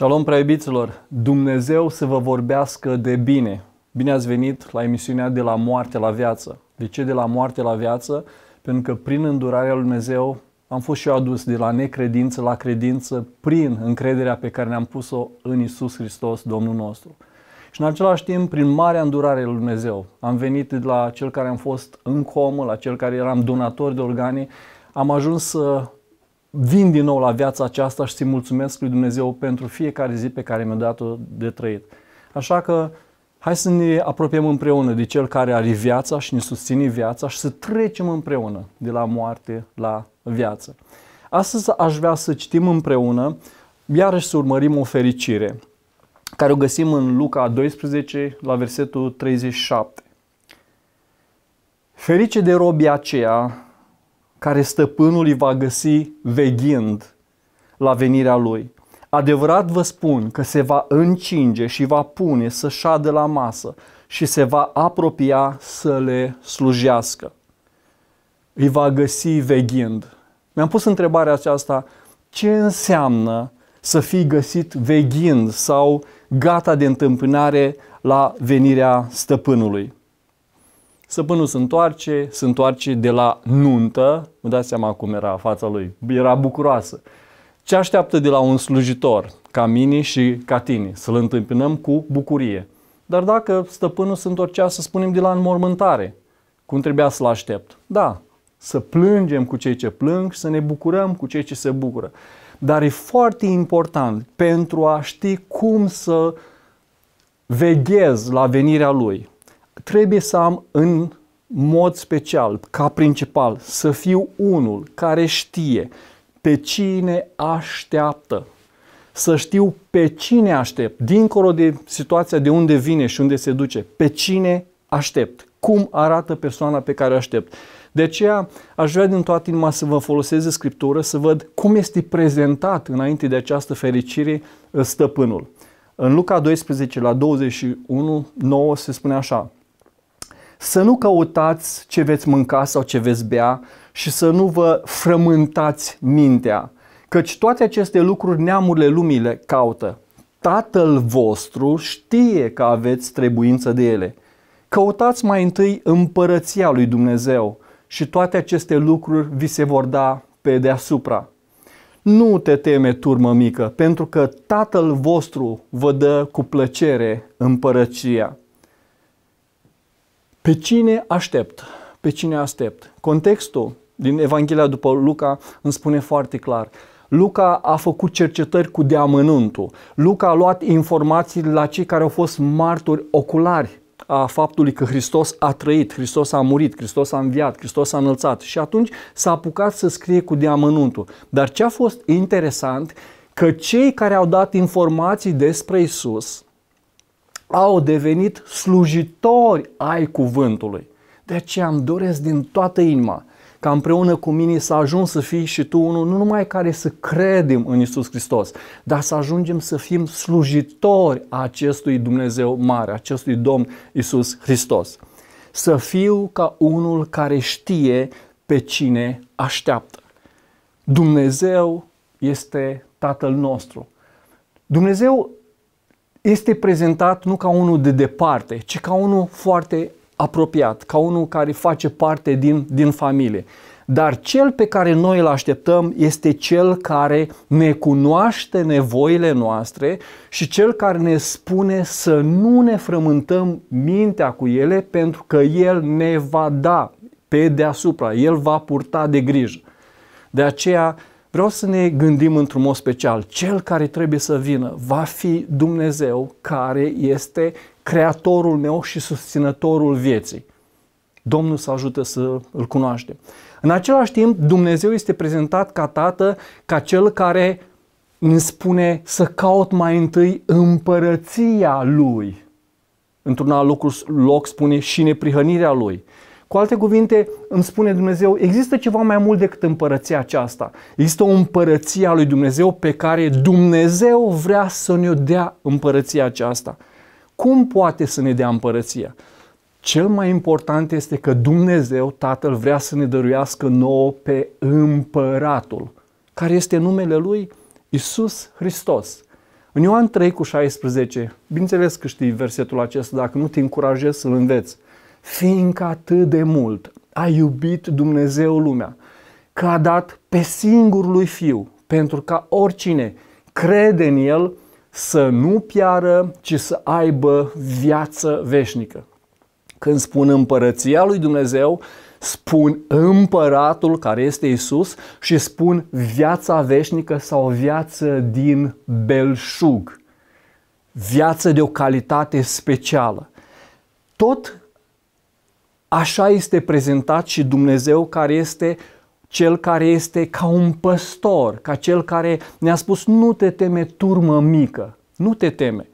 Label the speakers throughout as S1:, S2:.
S1: Shalom, preiubiților! Dumnezeu să vă vorbească de bine! Bine ați venit la emisiunea De la moarte la viață. De ce de la moarte la viață? Pentru că prin îndurarea Lui Dumnezeu am fost și eu adus de la necredință la credință prin încrederea pe care ne-am pus-o în Isus Hristos, Domnul nostru. Și în același timp, prin marea îndurare lui Dumnezeu, am venit de la cel care am fost în comă, la cel care eram donator de organe, am ajuns să vin din nou la viața aceasta și să-i mulțumesc lui Dumnezeu pentru fiecare zi pe care mi-a dat-o de trăit. Așa că hai să ne apropiem împreună de Cel care are viața și ne susține viața și să trecem împreună de la moarte la viață. Astăzi aș vrea să citim împreună, iarăși să urmărim o fericire, care o găsim în Luca 12, la versetul 37. Ferice de robia aceea care stăpânul îi va găsi veghind la venirea lui. Adevărat vă spun că se va încinge și va pune să șadă la masă și se va apropia să le slujească. Îi va găsi veghind. Mi-am pus întrebarea aceasta, ce înseamnă să fii găsit veghind sau gata de întâmpinare la venirea stăpânului? Săpânul se întoarce, se întoarce de la nuntă, vă dați seama cum era fața lui, era bucuroasă. Ce așteaptă de la un slujitor, ca mine și ca tine? Să-l întâmpinăm cu bucurie. Dar dacă stăpânul se întorcea, să spunem, de la înmormântare, cum trebuia să-l aștept? Da, să plângem cu cei ce plâng și să ne bucurăm cu cei ce se bucură. Dar e foarte important pentru a ști cum să veghezi la venirea lui trebuie să am în mod special, ca principal, să fiu unul care știe pe cine așteaptă. Să știu pe cine aștept, dincolo de situația de unde vine și unde se duce, pe cine aștept, cum arată persoana pe care o aștept. De aceea aș vrea din toată inima să vă folosesc de Scriptură, să văd cum este prezentat înainte de această fericire uh, stăpânul. În Luca 12 la 21, 9 se spune așa, să nu căutați ce veți mânca sau ce veți bea și să nu vă frământați mintea, căci toate aceste lucruri neamurile lumii le caută. Tatăl vostru știe că aveți trebuință de ele. Căutați mai întâi împărăția lui Dumnezeu și toate aceste lucruri vi se vor da pe deasupra. Nu te teme, turmă mică, pentru că Tatăl vostru vă dă cu plăcere împărăția. Pe cine aștept? Pe cine aștept? Contextul din Evanghelia după Luca îmi spune foarte clar. Luca a făcut cercetări cu deamănuntul. Luca a luat informații la cei care au fost martori oculari a faptului că Hristos a trăit, Hristos a murit, Hristos a înviat, Hristos a înălțat și atunci s-a apucat să scrie cu deamănuntul. Dar ce a fost interesant, că cei care au dat informații despre Isus, au devenit slujitori ai cuvântului. De aceea îmi doresc din toată inima ca împreună cu mine să ajung să fii și tu unul, nu numai care să credem în Isus Hristos, dar să ajungem să fim slujitori a acestui Dumnezeu mare, acestui Domn Isus Hristos. Să fiu ca unul care știe pe cine așteaptă. Dumnezeu este Tatăl nostru. Dumnezeu este prezentat nu ca unul de departe, ci ca unul foarte apropiat, ca unul care face parte din, din familie. Dar cel pe care noi îl așteptăm este cel care ne cunoaște nevoile noastre și cel care ne spune să nu ne frământăm mintea cu ele pentru că el ne va da pe deasupra, el va purta de grijă. De aceea Vreau să ne gândim într-un mod special. Cel care trebuie să vină va fi Dumnezeu care este creatorul meu și susținătorul vieții. Domnul să ajută să îl cunoaște. În același timp, Dumnezeu este prezentat ca Tată, ca Cel care îmi spune să caut mai întâi împărăția Lui. Într-un alt loc, loc spune și neprihănirea Lui. Cu alte cuvinte, îmi spune Dumnezeu, există ceva mai mult decât împărăția aceasta. Există o împărăție a lui Dumnezeu pe care Dumnezeu vrea să ne dea împărăția aceasta. Cum poate să ne dea împărăția? Cel mai important este că Dumnezeu, Tatăl, vrea să ne dăruiască nouă pe împăratul, care este numele lui Isus Hristos. În Ioan 3 cu 16, bineînțeles că știi versetul acesta, dacă nu te încurajez să-l înveți – fiindcă atât de mult a iubit Dumnezeu lumea, că a dat pe singurul lui Fiu, pentru ca oricine crede în El să nu piară, ci să aibă viață veșnică. Când spun împărăția lui Dumnezeu, spun împăratul care este Isus și spun viața veșnică sau viață din belșug. Viață de o calitate specială. Tot Așa este prezentat și Dumnezeu care este cel care este ca un păstor, ca cel care ne-a spus nu te teme turmă mică, nu te teme.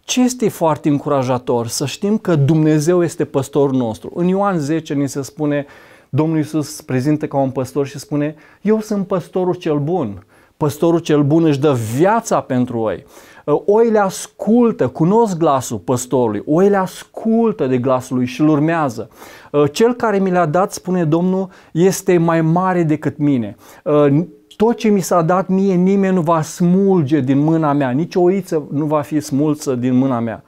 S1: Ce este foarte încurajator? Să știm că Dumnezeu este păstorul nostru. În Ioan 10 ni se spune, Domnul Iisus prezintă ca un păstor și spune, eu sunt păstorul cel bun. Păstorul cel bun își dă viața pentru ei. Ă, oile ascultă, cunosc glasul păstorului, oile ascultă de glasul lui și îl urmează. Ă, cel care mi l-a dat, spune Domnul, este mai mare decât mine ă, tot ce mi s-a dat mie nimeni nu va smulge din mâna mea, nici o oiță nu va fi smulță din mâna mea.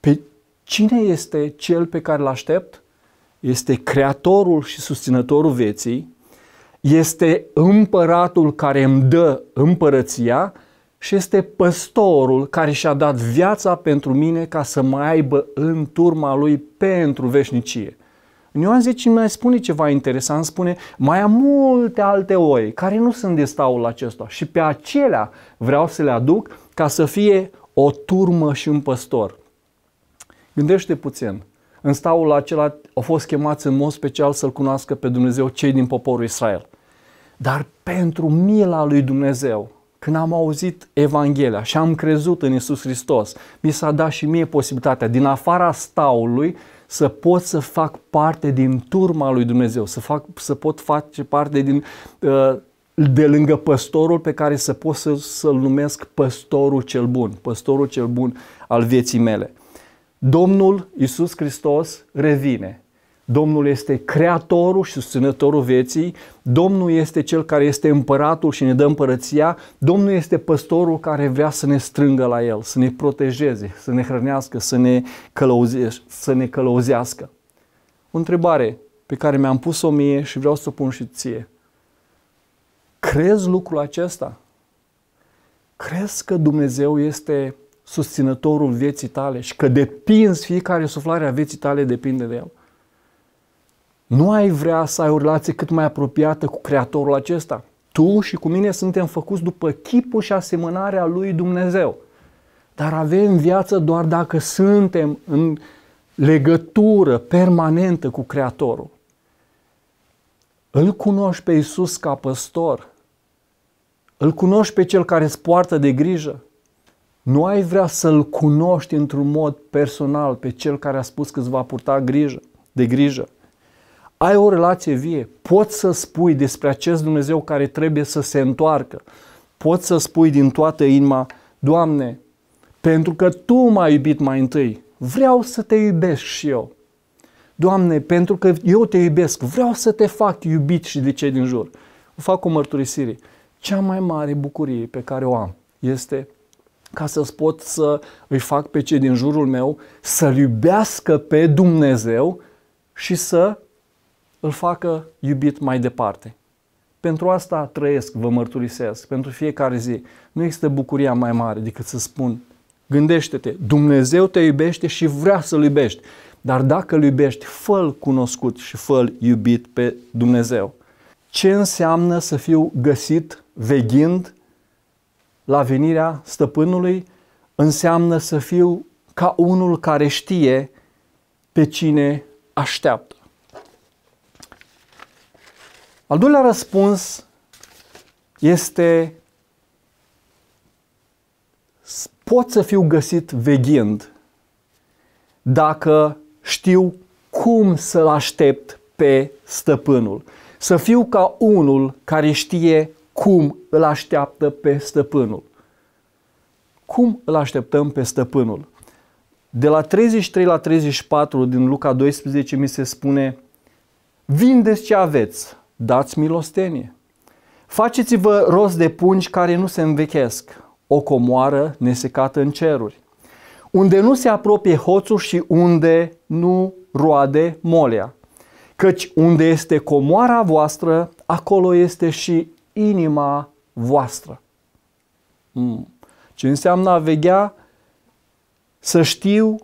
S1: Pe cine este cel pe care îl aștept? Este creatorul și susținătorul vieții, este împăratul care îmi dă împărăția și este păstorul care și-a dat viața pentru mine ca să mă aibă în turma lui pentru veșnicie. În Ioan 10 mai spune ceva interesant, spune mai am multe alte oi care nu sunt de staul acesta și pe acelea vreau să le aduc ca să fie o turmă și un păstor. Gândește puțin, în staul acela au fost chemați în mod special să-L cunoască pe Dumnezeu cei din poporul Israel. Dar pentru mila lui Dumnezeu, când am auzit Evanghelia și am crezut în Isus Hristos, mi s-a dat și mie posibilitatea, din afara staului, să pot să fac parte din turma lui Dumnezeu, să, fac, să pot face parte din, uh, de lângă păstorul pe care să pot să, să-l numesc păstorul cel bun, păstorul cel bun al vieții mele. Domnul Isus Hristos revine Domnul este creatorul și susținătorul vieții, Domnul este cel care este împăratul și ne dă împărăția, Domnul este păstorul care vrea să ne strângă la el, să ne protejeze, să ne hrănească, să ne, călăuze, să ne călăuzească. O întrebare pe care mi-am pus-o mie și vreau să o pun și ție. Crezi lucrul acesta? Crezi că Dumnezeu este susținătorul vieții tale și că depinzi fiecare suflare a vieții tale depinde de El? Nu ai vrea să ai o relație cât mai apropiată cu Creatorul acesta? Tu și cu mine suntem făcuți după chipul și asemănarea lui Dumnezeu. Dar avem viață doar dacă suntem în legătură permanentă cu Creatorul. Îl cunoști pe Isus ca păstor. Îl cunoști pe cel care îți poartă de grijă. Nu ai vrea să-l cunoști într-un mod personal pe cel care a spus că îți va purta grijă, de grijă ai o relație vie, poți să spui despre acest Dumnezeu care trebuie să se întoarcă. Poți să spui din toată inima, Doamne, pentru că Tu m-ai iubit mai întâi, vreau să te iubesc și eu. Doamne, pentru că eu te iubesc, vreau să te fac iubit și de cei din jur. O fac o mărturisire. Cea mai mare bucurie pe care o am este ca să pot să îi fac pe cei din jurul meu să iubească pe Dumnezeu și să îl facă iubit mai departe. Pentru asta trăiesc, vă mărturisesc, pentru fiecare zi. Nu există bucuria mai mare decât să spun, gândește-te, Dumnezeu te iubește și vrea să-L iubești. Dar dacă îl iubești, fă cunoscut și fă iubit pe Dumnezeu. Ce înseamnă să fiu găsit veghind la venirea stăpânului? Înseamnă să fiu ca unul care știe pe cine așteaptă. Al doilea răspuns este pot să fiu găsit veghind dacă știu cum să-l aștept pe stăpânul. Să fiu ca unul care știe cum îl așteaptă pe stăpânul. Cum îl așteptăm pe stăpânul? De la 33 la 34 din Luca 12 mi se spune Vindeți ce aveți, dați milostenie. Faceți-vă rost de pungi care nu se învechesc, o comoară nesecată în ceruri, unde nu se apropie hoțul și unde nu roade molea. Căci unde este comoara voastră, acolo este și inima voastră. Mm. Ce înseamnă a veghea? Să știu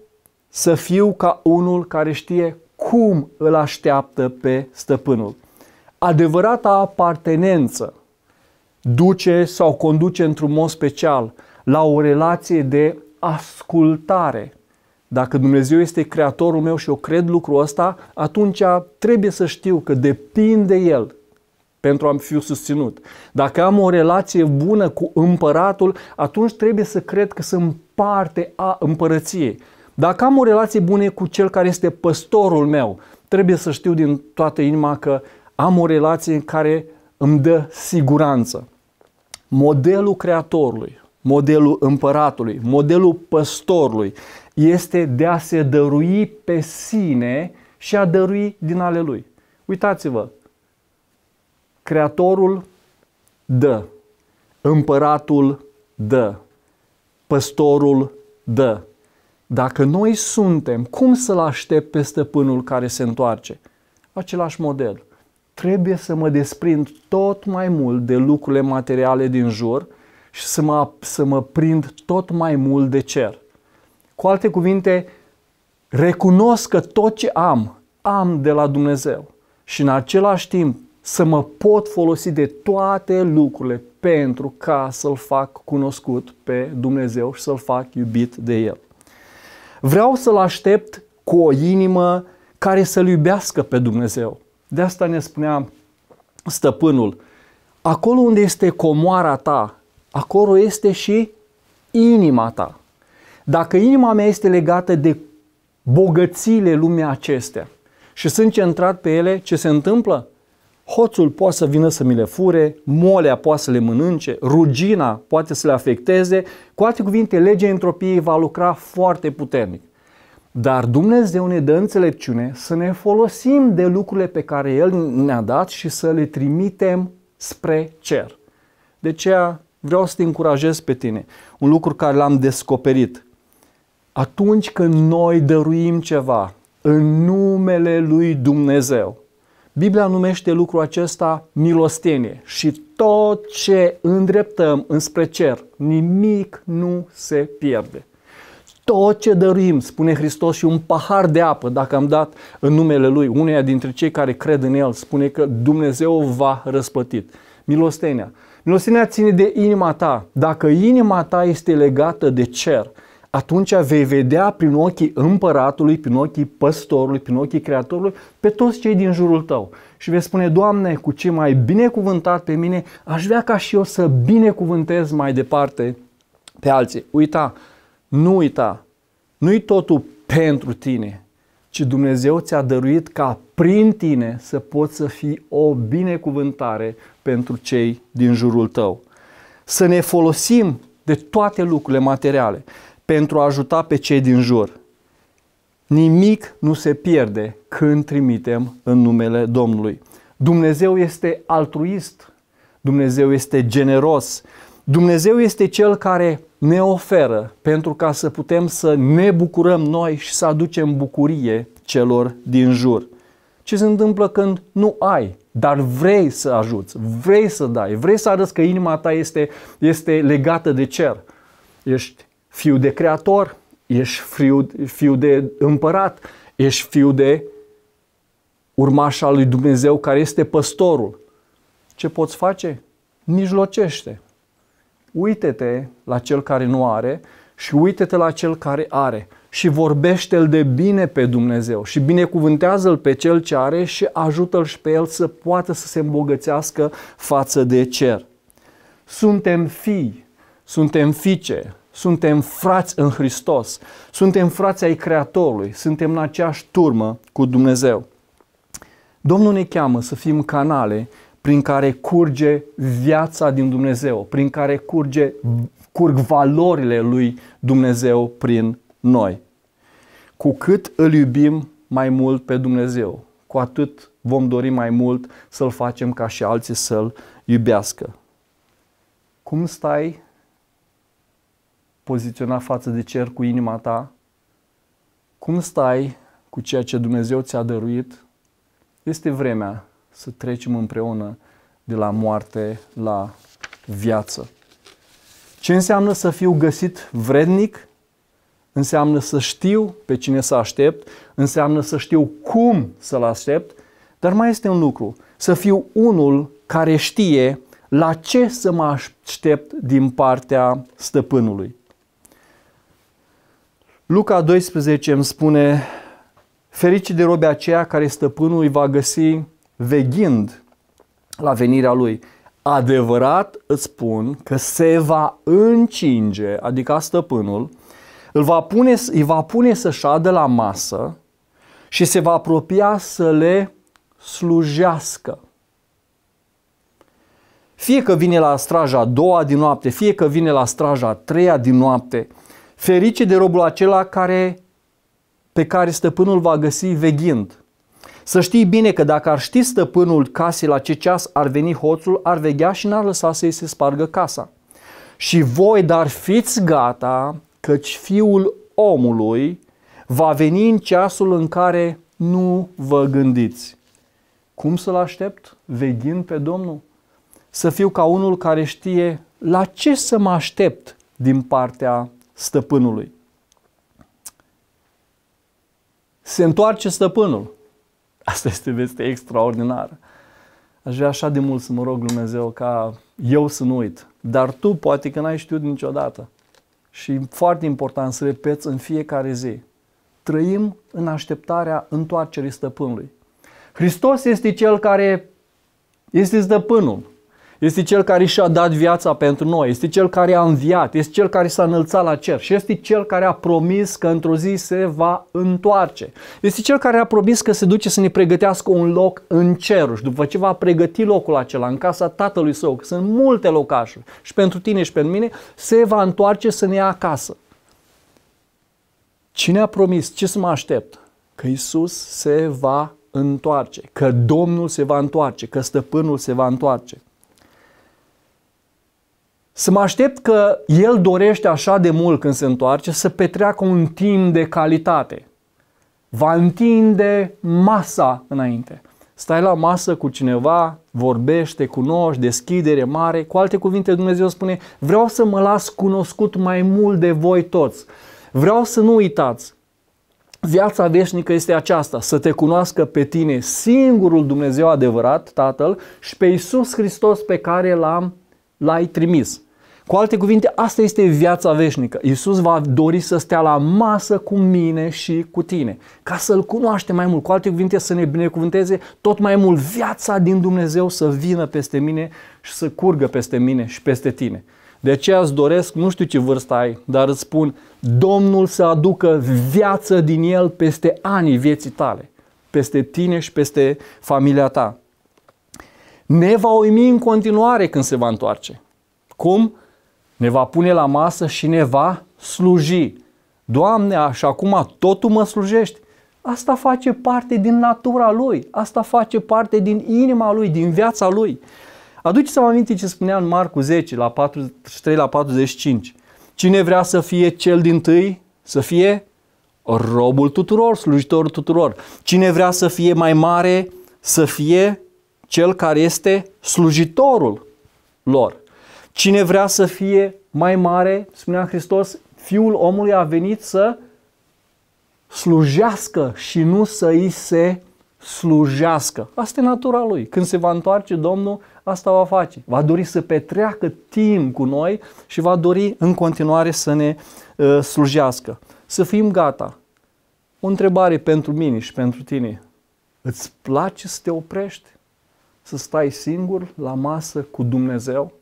S1: să fiu ca unul care știe cum îl așteaptă pe stăpânul adevărata apartenență duce sau conduce într-un mod special la o relație de ascultare. Dacă Dumnezeu este creatorul meu și eu cred lucrul ăsta, atunci trebuie să știu că depind de El pentru a fi susținut. Dacă am o relație bună cu împăratul, atunci trebuie să cred că sunt parte a împărăției. Dacă am o relație bună cu cel care este păstorul meu, trebuie să știu din toată inima că am o relație în care îmi dă siguranță. Modelul Creatorului, modelul împăratului, modelul păstorului este de a se dărui pe sine și a dărui din ale lui. Uitați-vă, Creatorul dă, împăratul dă, păstorul dă. Dacă noi suntem, cum să-l aștept pe stăpânul care se întoarce? Același model trebuie să mă desprind tot mai mult de lucrurile materiale din jur și să mă, să mă prind tot mai mult de cer. Cu alte cuvinte, recunosc că tot ce am, am de la Dumnezeu și în același timp să mă pot folosi de toate lucrurile pentru ca să-L fac cunoscut pe Dumnezeu și să-L fac iubit de El. Vreau să-L aștept cu o inimă care să-L iubească pe Dumnezeu, de asta ne spunea stăpânul, acolo unde este comoara ta, acolo este și inima ta. Dacă inima mea este legată de bogățiile lumea acestea și sunt centrat pe ele, ce se întâmplă? Hoțul poate să vină să mi le fure, molea poate să le mănânce, rugina poate să le afecteze. Cu alte cuvinte, legea entropiei va lucra foarte puternic. Dar Dumnezeu ne dă înțelepciune să ne folosim de lucrurile pe care El ne-a dat și să le trimitem spre cer. De aceea vreau să te încurajez pe tine. Un lucru care l-am descoperit. Atunci când noi dăruim ceva în numele lui Dumnezeu, Biblia numește lucrul acesta milostenie și tot ce îndreptăm înspre cer, nimic nu se pierde tot ce dăruim, spune Hristos, și un pahar de apă, dacă am dat în numele Lui, uneia dintre cei care cred în El, spune că Dumnezeu va răspătit. Milostenia. Milostenia ține de inima ta. Dacă inima ta este legată de cer, atunci vei vedea prin ochii împăratului, prin ochii păstorului, prin ochii creatorului, pe toți cei din jurul tău. Și vei spune, Doamne, cu ce mai binecuvântat pe mine, aș vrea ca și eu să binecuvântez mai departe pe alții. Uita, nu uita, nu-i totul pentru tine, ci Dumnezeu ți-a dăruit ca prin tine să poți să fii o binecuvântare pentru cei din jurul tău. Să ne folosim de toate lucrurile materiale pentru a ajuta pe cei din jur. Nimic nu se pierde când trimitem în numele Domnului. Dumnezeu este altruist, Dumnezeu este generos, Dumnezeu este Cel care ne oferă pentru ca să putem să ne bucurăm noi și să aducem bucurie celor din jur. Ce se întâmplă când nu ai, dar vrei să ajuți, vrei să dai, vrei să arăți că inima ta este, este legată de cer. Ești fiu de creator, ești fiu, fiu de împărat, ești fiu de al lui Dumnezeu care este păstorul. Ce poți face? Mijlocește uite-te la cel care nu are și uite-te la cel care are și vorbește-l de bine pe Dumnezeu și binecuvântează-l pe cel ce are și ajută-l și pe el să poată să se îmbogățească față de cer. Suntem fii, suntem fiice, suntem frați în Hristos, suntem frați ai Creatorului, suntem în aceeași turmă cu Dumnezeu. Domnul ne cheamă să fim canale prin care curge viața din Dumnezeu, prin care curge, curg valorile lui Dumnezeu prin noi. Cu cât îl iubim mai mult pe Dumnezeu, cu atât vom dori mai mult să-L facem ca și alții să-L iubească. Cum stai poziționat față de cer cu inima ta? Cum stai cu ceea ce Dumnezeu ți-a dăruit? Este vremea să trecem împreună de la moarte la viață. Ce înseamnă să fiu găsit vrednic? Înseamnă să știu pe cine să aștept, înseamnă să știu cum să-l aștept, dar mai este un lucru, să fiu unul care știe la ce să mă aștept din partea stăpânului. Luca 12 îmi spune, ferici de robe aceea care stăpânul îi va găsi veghind la venirea lui. Adevărat îți spun că se va încinge, adică stăpânul, îl va pune, îi va pune să șadă la masă și se va apropia să le slujească. Fie că vine la straja a doua din noapte, fie că vine la straja a treia din noapte, ferice de robul acela care, pe care stăpânul va găsi veghind. Să știi bine că dacă ar ști stăpânul casei la ce ceas ar veni hoțul, ar veghea și n-ar lăsa să-i se spargă casa. Și voi, dar fiți gata, căci fiul omului va veni în ceasul în care nu vă gândiți. Cum să-l aștept? Veghind pe Domnul? Să fiu ca unul care știe la ce să mă aștept din partea stăpânului. Se întoarce stăpânul Asta este veste extraordinară. Aș vrea așa de mult să mă rog Dumnezeu ca eu să nu uit. Dar tu poate că n-ai știut niciodată. Și foarte important să repeți în fiecare zi. Trăim în așteptarea întoarcerii stăpânului. Hristos este cel care este stăpânul este Cel care și-a dat viața pentru noi, este Cel care a înviat, este Cel care s-a înălțat la cer și este Cel care a promis că într-o zi se va întoarce. Este Cel care a promis că se duce să ne pregătească un loc în cer. și după ce va pregăti locul acela în casa Tatălui Său, că sunt multe locașuri și pentru tine și pentru mine, se va întoarce să ne ia acasă. Cine a promis? Ce să mă aștept? Că Isus se va întoarce, că Domnul se va întoarce, că Stăpânul se va întoarce. Să mă aștept că el dorește așa de mult când se întoarce să petreacă un timp de calitate. Va întinde masa înainte. Stai la masă cu cineva, vorbește, cunoști, deschidere mare. Cu alte cuvinte, Dumnezeu spune, vreau să mă las cunoscut mai mult de voi toți. Vreau să nu uitați, Viața veșnică este aceasta, să te cunoască pe tine singurul Dumnezeu adevărat, Tatăl, și pe Isus Hristos pe care l-am l-ai trimis. Cu alte cuvinte, asta este viața veșnică. Iisus va dori să stea la masă cu mine și cu tine, ca să-L cunoaște mai mult. Cu alte cuvinte, să ne binecuvânteze tot mai mult viața din Dumnezeu să vină peste mine și să curgă peste mine și peste tine. De aceea îți doresc, nu știu ce vârstă ai, dar îți spun, Domnul să aducă viață din El peste anii vieții tale, peste tine și peste familia ta ne va uimi în continuare când se va întoarce. Cum? Ne va pune la masă și ne va sluji. Doamne, așa acum totul mă slujești. Asta face parte din natura lui, asta face parte din inima lui, din viața lui. Aduceți-vă aminte ce spunea în Marcu 10, la 43 la 45. Cine vrea să fie cel din tâi, să fie robul tuturor, slujitorul tuturor. Cine vrea să fie mai mare, să fie cel care este slujitorul lor. Cine vrea să fie mai mare, spunea Hristos, Fiul omului a venit să slujească și nu să îi se slujească. Asta e natura lui. Când se va întoarce Domnul, asta va face. Va dori să petreacă timp cu noi și va dori în continuare să ne uh, slujească. Să fim gata. O întrebare pentru mine și pentru tine. Îți place să te oprești? să stai singur la masă cu Dumnezeu,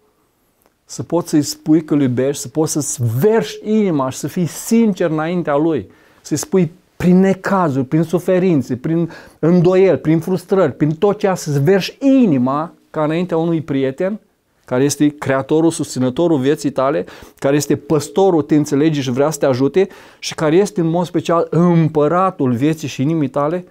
S1: să poți să-i spui că îl iubești, să poți să-ți verși inima și să fii sincer înaintea lui, să-i spui prin necazuri, prin suferințe, prin îndoieli, prin frustrări, prin tot ce să-ți verși inima ca înaintea unui prieten care este creatorul, susținătorul vieții tale, care este păstorul, te înțelegi și vrea să te ajute și care este în mod special împăratul vieții și inimii tale –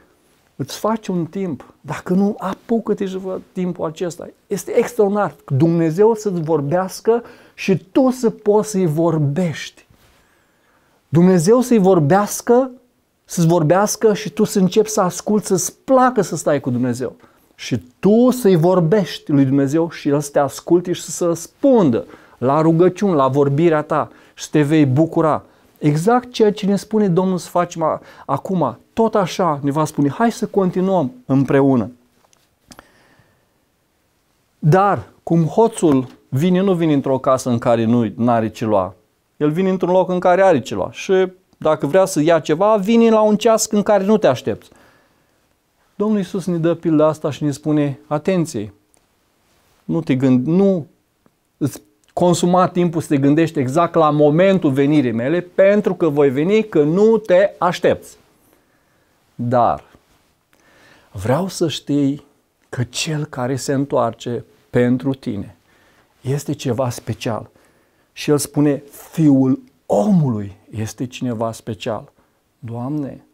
S1: îți faci un timp, dacă nu, apucă-te și vă timpul acesta. Este extraordinar. Dumnezeu să-ți vorbească și tu să poți să-i vorbești. Dumnezeu să-i vorbească, să-ți vorbească și tu să începi să asculți, să-ți placă să stai cu Dumnezeu. Și tu să-i vorbești lui Dumnezeu și El să te asculte și să răspundă la rugăciuni, la vorbirea ta și să te vei bucura. Exact ceea ce ne spune Domnul să facem acum, tot așa ne va spune, hai să continuăm împreună. Dar, cum hoțul vine, nu vine într-o casă în care nu are ce lua. El vine într-un loc în care are ce lua și dacă vrea să ia ceva, vine la un ceas în care nu te aștepți. Domnul Iisus ne dă pilda asta și ne spune, atenție, nu te gândi, nu îți consuma timpul să te gândești exact la momentul venirii mele, pentru că voi veni că nu te aștepți. Dar vreau să știi că cel care se întoarce pentru tine este ceva special. Și el spune, fiul omului este cineva special. Doamne,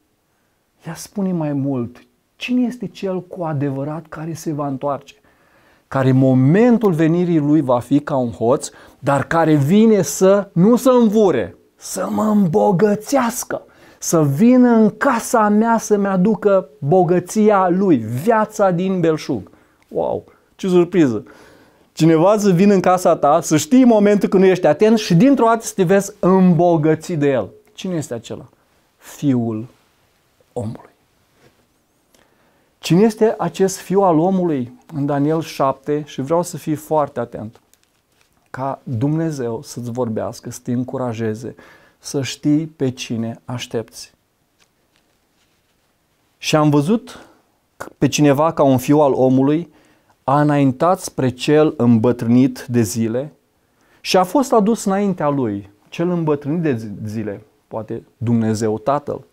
S1: ia spune mai mult, cine este cel cu adevărat care se va întoarce? care momentul venirii lui va fi ca un hoț, dar care vine să nu să învure, să mă îmbogățească, să vină în casa mea să-mi aducă bogăția lui, viața din belșug. Wow, ce surpriză! Cineva să vină în casa ta, să știi momentul când nu ești atent și dintr-o dată să te vezi îmbogățit de el. Cine este acela? Fiul omului. Cine este acest fiu al omului în Daniel 7 și vreau să fii foarte atent ca Dumnezeu să-ți vorbească, să te încurajeze, să știi pe cine aștepți. Și am văzut pe cineva ca un fiu al omului a înaintat spre cel îmbătrânit de zile și a fost adus înaintea lui, cel îmbătrânit de zile, poate Dumnezeu Tatăl.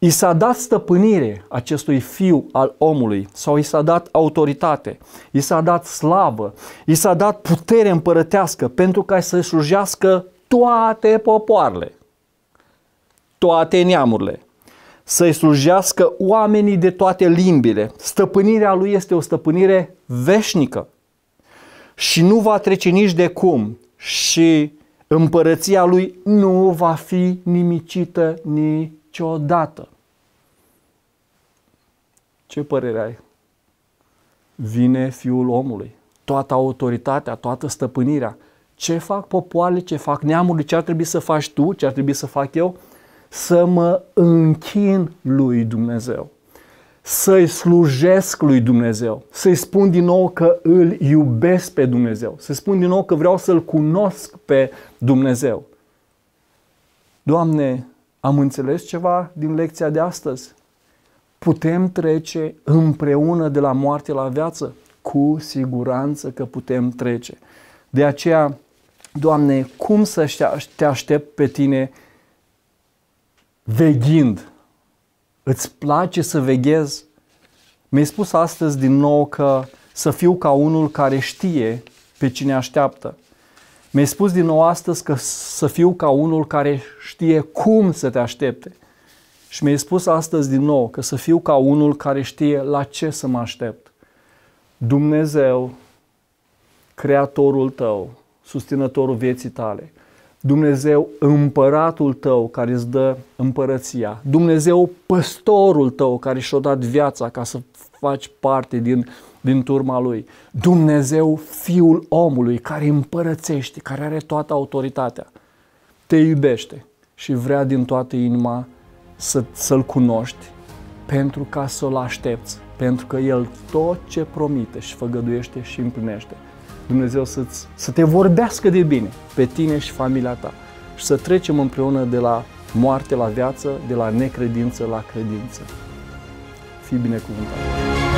S1: I s-a dat stăpânire acestui fiu al omului sau i s-a dat autoritate, i s-a dat slavă, i s-a dat putere împărătească pentru ca să slujească toate popoarele, toate neamurile, să-i slujească oamenii de toate limbile. Stăpânirea lui este o stăpânire veșnică și nu va trece nici de cum și împărăția lui nu va fi nimicită nici niciodată. Ce părere ai? Vine Fiul omului, toată autoritatea, toată stăpânirea. Ce fac popoarele, ce fac neamurile, ce ar trebui să faci tu, ce ar trebui să fac eu? Să mă închin lui Dumnezeu să-i slujesc lui Dumnezeu, să-i spun din nou că îl iubesc pe Dumnezeu, să-i spun din nou că vreau să-l cunosc pe Dumnezeu. Doamne, am înțeles ceva din lecția de astăzi? Putem trece împreună de la moarte la viață? Cu siguranță că putem trece. De aceea, Doamne, cum să te aștept pe Tine veghind? Îți place să veghezi? Mi-ai spus astăzi din nou că să fiu ca unul care știe pe cine așteaptă. Mi-ai spus din nou astăzi că să fiu ca unul care știe cum să te aștepte. Și mi-ai spus astăzi din nou că să fiu ca unul care știe la ce să mă aștept. Dumnezeu, Creatorul tău, susținătorul vieții tale, Dumnezeu împăratul tău care îți dă împărăția, Dumnezeu păstorul tău care și-a dat viața ca să faci parte din din turma lui. Dumnezeu, Fiul omului, care împărățește, care are toată autoritatea, te iubește și vrea din toată inima să, să-L cunoști pentru ca să-L aștepți, pentru că El tot ce promite și făgăduiește și împlinește. Dumnezeu să, să te vorbească de bine pe tine și familia ta și să trecem împreună de la moarte la viață, de la necredință la credință. Fii binecuvântat!